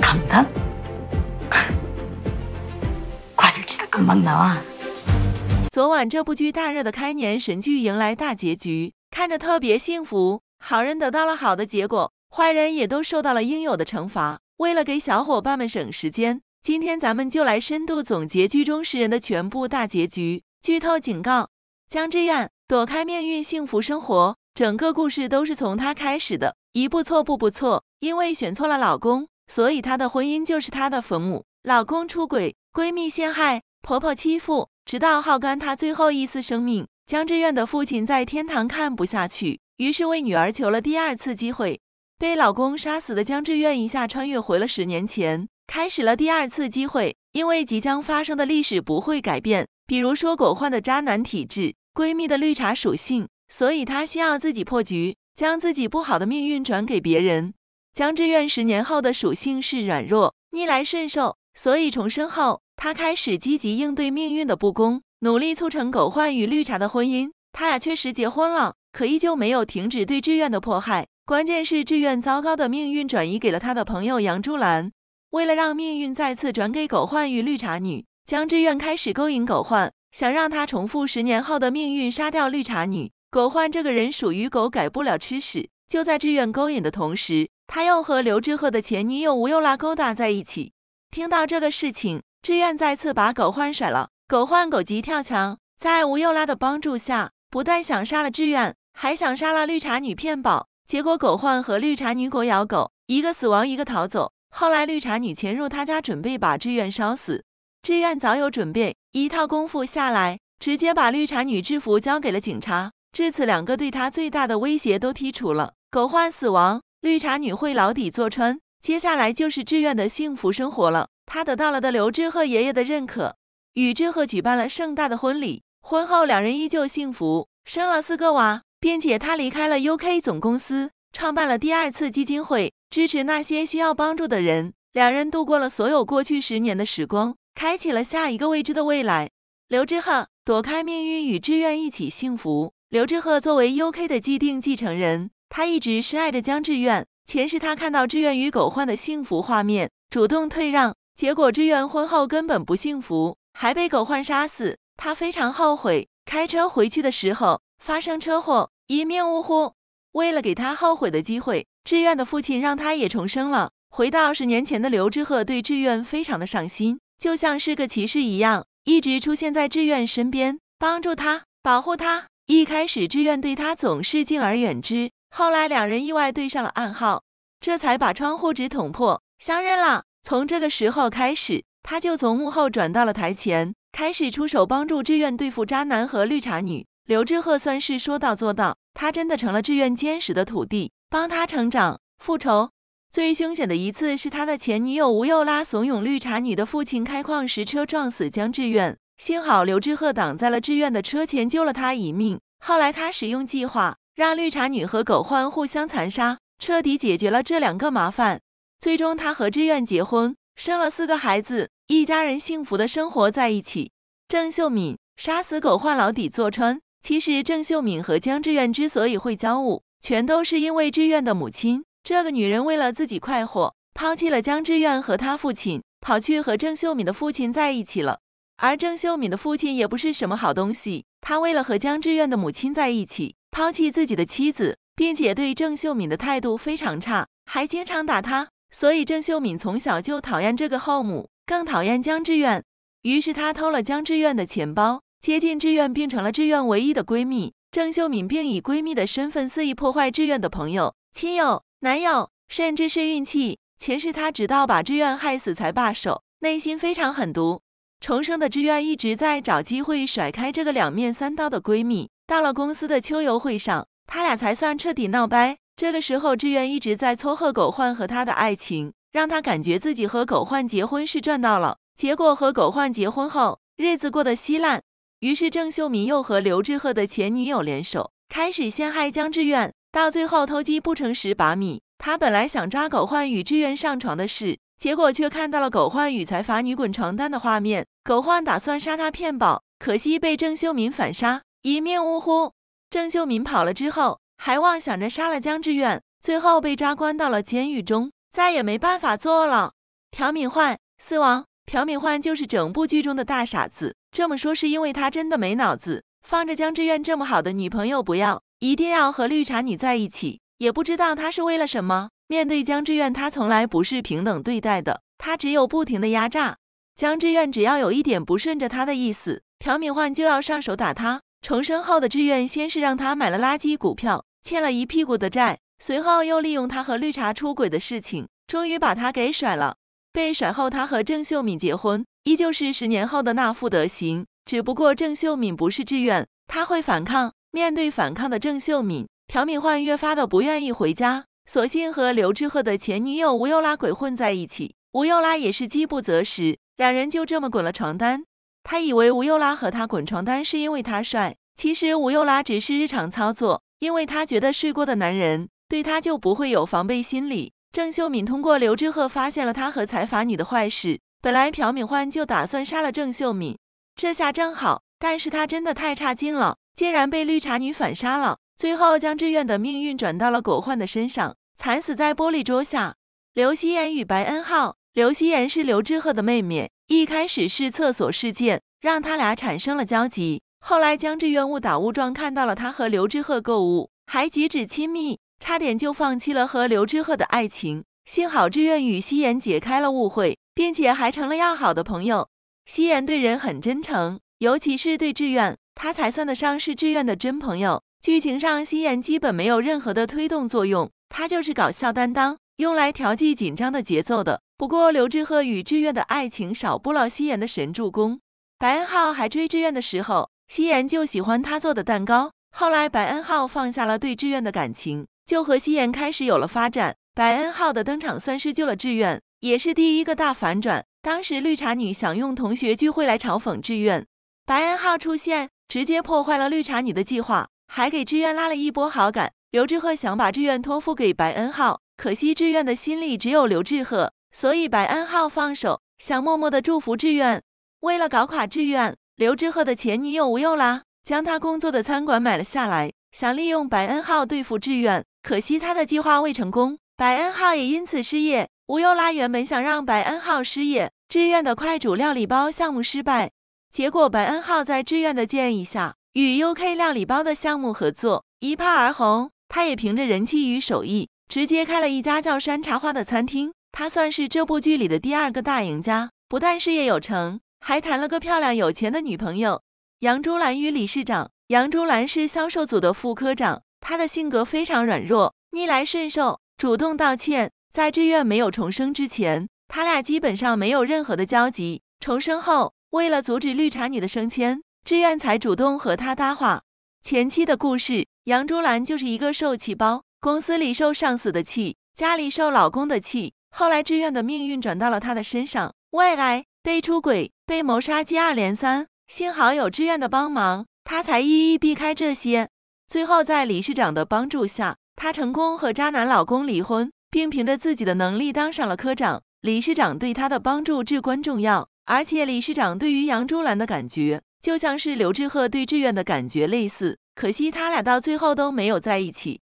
承担？瓜子渣渣赶忙来。昨晚这部剧大热的开年神剧迎来大结局，看着特别幸福，好人得到了好的结果，坏人也都受到了应有的惩罚。为了给小伙伴们省时间，今天咱们就来深度总结剧中十人的全部大结局。剧透警告：江志愿躲开命运，幸福生活。整个故事都是从她开始的，一步错步步错，因为选错了老公，所以她的婚姻就是她的坟墓。老公出轨，闺蜜陷害，婆婆欺负，直到耗干她最后一丝生命。江志愿的父亲在天堂看不下去，于是为女儿求了第二次机会。被老公杀死的江志愿一下穿越回了十年前，开始了第二次机会。因为即将发生的历史不会改变，比如说狗焕的渣男体质，闺蜜的绿茶属性。所以他需要自己破局，将自己不好的命运转给别人。江志愿十年后的属性是软弱、逆来顺受，所以重生后，他开始积极应对命运的不公，努力促成狗焕与绿茶的婚姻。他俩确实结婚了，可依旧没有停止对志愿的迫害。关键是，志愿糟糕的命运转移给了他的朋友杨珠兰。为了让命运再次转给狗焕与绿茶女，江志愿开始勾引狗焕，想让他重复十年后的命运，杀掉绿茶女。狗焕这个人属于狗改不了吃屎。就在志愿勾引的同时，他又和刘志贺的前女友吴又拉勾搭在一起。听到这个事情，志愿再次把狗焕甩了。狗焕狗急跳墙，在吴又拉的帮助下，不但想杀了志愿，还想杀了绿茶女骗保。结果狗焕和绿茶女狗咬狗，一个死亡，一个逃走。后来绿茶女潜入他家，准备把志愿烧死。志愿早有准备，一套功夫下来，直接把绿茶女制服交给了警察。至此，两个对他最大的威胁都剔除了。狗患死亡，绿茶女会牢底坐穿。接下来就是志愿的幸福生活了。他得到了的刘志贺爷爷的认可，与志贺举办了盛大的婚礼。婚后两人依旧幸福，生了四个娃，并且他离开了 U K 总公司，创办了第二次基金会，支持那些需要帮助的人。两人度过了所有过去十年的时光，开启了下一个未知的未来。刘志贺躲开命运，与志愿一起幸福。刘志鹤作为 U K 的既定继承人，他一直深爱着江志愿。前世他看到志愿与狗焕的幸福画面，主动退让，结果志愿婚后根本不幸福，还被狗焕杀死。他非常后悔。开车回去的时候发生车祸，一命呜呼。为了给他后悔的机会，志愿的父亲让他也重生了。回到十年前的刘志鹤对志愿非常的上心，就像是个骑士一样，一直出现在志愿身边，帮助他，保护他。一开始，志愿对他总是敬而远之。后来，两人意外对上了暗号，这才把窗户纸捅破，相认了。从这个时候开始，他就从幕后转到了台前，开始出手帮助志愿对付渣男和绿茶女。刘志贺算是说到做到，他真的成了志愿坚实的土地，帮他成长、复仇。最凶险的一次是他的前女友吴又拉怂恿绿茶女的父亲开矿石车撞死江志愿。幸好刘志鹤挡在了志愿的车前，救了他一命。后来他使用计划，让绿茶女和狗焕互相残杀，彻底解决了这两个麻烦。最终，他和志愿结婚，生了四个孩子，一家人幸福的生活在一起。郑秀敏杀死狗焕，牢底坐穿。其实，郑秀敏和江志愿之所以会交恶，全都是因为志愿的母亲。这个女人为了自己快活，抛弃了江志愿和他父亲，跑去和郑秀敏的父亲在一起了。而郑秀敏的父亲也不是什么好东西，他为了和江志愿的母亲在一起，抛弃自己的妻子，并且对郑秀敏的态度非常差，还经常打她。所以郑秀敏从小就讨厌这个后母，更讨厌江志愿。于是她偷了江志愿的钱包，接近志愿，并成了志愿唯一的闺蜜。郑秀敏并以闺蜜的身份肆意破坏志愿的朋友、亲友、男友，甚至是运气。前世她直到把志愿害死才罢手，内心非常狠毒。重生的志愿一直在找机会甩开这个两面三刀的闺蜜。到了公司的秋游会上，他俩才算彻底闹掰。这个时候，志愿一直在撮合狗焕和他的爱情，让他感觉自己和狗焕结婚是赚到了。结果和狗焕结婚后，日子过得稀烂。于是郑秀敏又和刘志赫的前女友联手，开始陷害江志愿。到最后偷鸡不成蚀把米，他本来想抓狗焕与志愿上床的事。结果却看到了狗焕与财阀女滚床单的画面。狗焕打算杀他骗保，可惜被郑秀敏反杀，一命呜呼。郑秀敏跑了之后，还妄想着杀了江志远，最后被抓关到了监狱中，再也没办法做了。朴敏焕四王，朴敏焕就是整部剧中的大傻子。这么说是因为他真的没脑子，放着江志远这么好的女朋友不要，一定要和绿茶女在一起，也不知道他是为了什么。面对江志愿，他从来不是平等对待的，他只有不停的压榨江志愿只要有一点不顺着他的意思，朴敏焕就要上手打他。重生后的志愿先是让他买了垃圾股票，欠了一屁股的债，随后又利用他和绿茶出轨的事情，终于把他给甩了。被甩后，他和郑秀敏结婚，依旧是十年后的那副德行。只不过郑秀敏不是志愿，他会反抗。面对反抗的郑秀敏，朴敏焕越发的不愿意回家。索性和刘志赫的前女友吴优拉鬼混在一起，吴优拉也是饥不择食，两人就这么滚了床单。他以为吴优拉和他滚床单是因为他帅，其实吴优拉只是日常操作，因为他觉得睡过的男人对他就不会有防备心理。郑秀敏通过刘志赫发现了他和财阀女的坏事，本来朴敏焕就打算杀了郑秀敏，这下正好，但是他真的太差劲了，竟然被绿茶女反杀了。最后，将志愿的命运转到了狗焕的身上，惨死在玻璃桌下。刘希妍与白恩浩，刘希妍是刘志赫的妹妹。一开始是厕所事件让他俩产生了交集，后来江志远误打误撞看到了他和刘志赫购物，还举止亲密，差点就放弃了和刘志赫的爱情。幸好志愿与希颜解开了误会，并且还成了要好的朋友。希颜对人很真诚，尤其是对志愿，他才算得上是志愿的真朋友。剧情上，夕妍基本没有任何的推动作用，她就是搞笑担当，用来调剂紧张的节奏的。不过，刘志赫与志愿的爱情少不了夕妍的神助攻。白恩浩还追志愿的时候，夕妍就喜欢他做的蛋糕。后来，白恩浩放下了对志愿的感情，就和夕妍开始有了发展。白恩浩的登场算是救了志愿，也是第一个大反转。当时，绿茶女想用同学聚会来嘲讽志愿，白恩浩出现，直接破坏了绿茶女的计划。还给志愿拉了一波好感。刘志赫想把志愿托付给白恩浩，可惜志愿的心里只有刘志赫，所以白恩浩放手，想默默的祝福志愿。为了搞垮志愿，刘志赫的前女友吴幼拉将他工作的餐馆买了下来，想利用白恩浩对付志愿，可惜他的计划未成功，白恩浩也因此失业。吴幼拉原本想让白恩浩失业，志愿的快煮料理包项目失败，结果白恩浩在志愿的建议下。与 U K 料理包的项目合作一炮而红，他也凭着人气与手艺直接开了一家叫山茶花的餐厅。他算是这部剧里的第二个大赢家，不但事业有成，还谈了个漂亮有钱的女朋友杨朱兰与理事长杨朱兰是销售组的副科长，她的性格非常软弱，逆来顺受，主动道歉。在志愿没有重生之前，他俩基本上没有任何的交集。重生后，为了阻止绿茶女的升迁。志愿才主动和他搭话。前期的故事，杨珠兰就是一个受气包，公司里受上司的气，家里受老公的气。后来志愿的命运转到了她的身上，未来被出轨，被谋杀接二连三，幸好有志愿的帮忙，她才一一避开这些。最后在理事长的帮助下，她成功和渣男老公离婚，并凭着自己的能力当上了科长。理事长对她的帮助至关重要，而且理事长对于杨珠兰的感觉。就像是刘志赫对志愿的感觉类似，可惜他俩到最后都没有在一起。